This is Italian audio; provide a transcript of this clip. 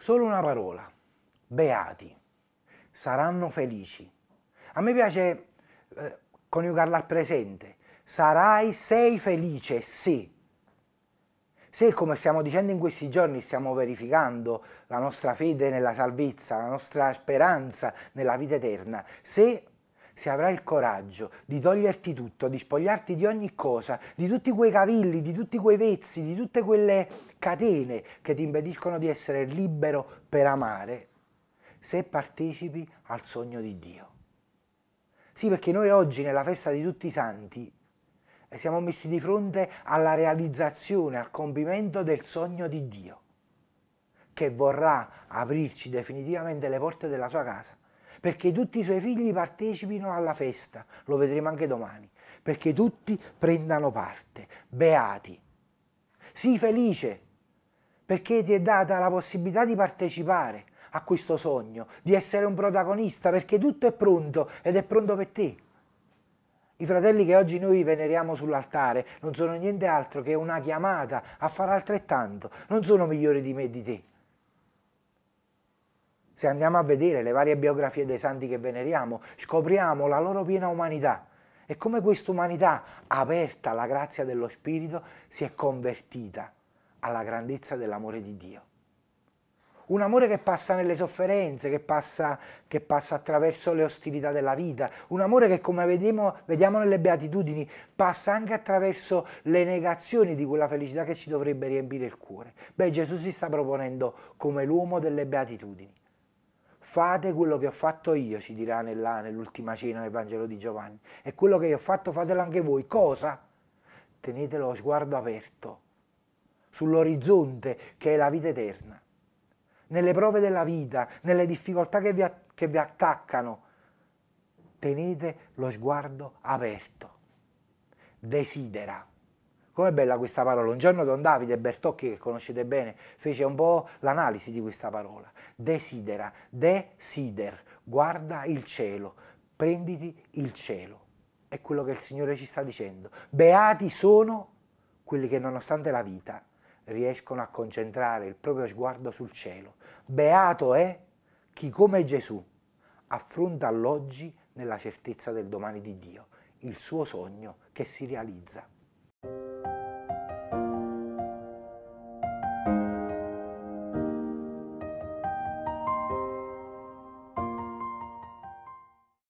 Solo una parola. Beati. Saranno felici. A me piace eh, coniugarla al presente. Sarai, sei felice se. Se, come stiamo dicendo in questi giorni, stiamo verificando la nostra fede nella salvezza, la nostra speranza nella vita eterna, se se avrai il coraggio di toglierti tutto, di spogliarti di ogni cosa, di tutti quei cavilli, di tutti quei vezzi, di tutte quelle catene che ti impediscono di essere libero per amare, se partecipi al sogno di Dio. Sì, perché noi oggi nella festa di tutti i santi eh, siamo messi di fronte alla realizzazione, al compimento del sogno di Dio, che vorrà aprirci definitivamente le porte della sua casa perché tutti i suoi figli partecipino alla festa, lo vedremo anche domani, perché tutti prendano parte, beati. Sii felice, perché ti è data la possibilità di partecipare a questo sogno, di essere un protagonista, perché tutto è pronto ed è pronto per te. I fratelli che oggi noi veneriamo sull'altare non sono niente altro che una chiamata a fare altrettanto, non sono migliori di me e di te. Se andiamo a vedere le varie biografie dei santi che veneriamo, scopriamo la loro piena umanità e come questa umanità, aperta alla grazia dello Spirito, si è convertita alla grandezza dell'amore di Dio. Un amore che passa nelle sofferenze, che passa, che passa attraverso le ostilità della vita, un amore che come vediamo, vediamo nelle beatitudini passa anche attraverso le negazioni di quella felicità che ci dovrebbe riempire il cuore. Beh, Gesù si sta proponendo come l'uomo delle beatitudini fate quello che ho fatto io, ci dirà nella, nell'ultima cena nel Vangelo di Giovanni, e quello che io ho fatto fatelo anche voi. Cosa? Tenete lo sguardo aperto sull'orizzonte che è la vita eterna. Nelle prove della vita, nelle difficoltà che vi, che vi attaccano, tenete lo sguardo aperto. Desidera. Com'è bella questa parola? Un giorno Don Davide Bertocchi, che conoscete bene, fece un po' l'analisi di questa parola. Desidera, desider, guarda il cielo, prenditi il cielo. È quello che il Signore ci sta dicendo. Beati sono quelli che nonostante la vita riescono a concentrare il proprio sguardo sul cielo. Beato è chi come Gesù affronta l'oggi nella certezza del domani di Dio, il suo sogno che si realizza.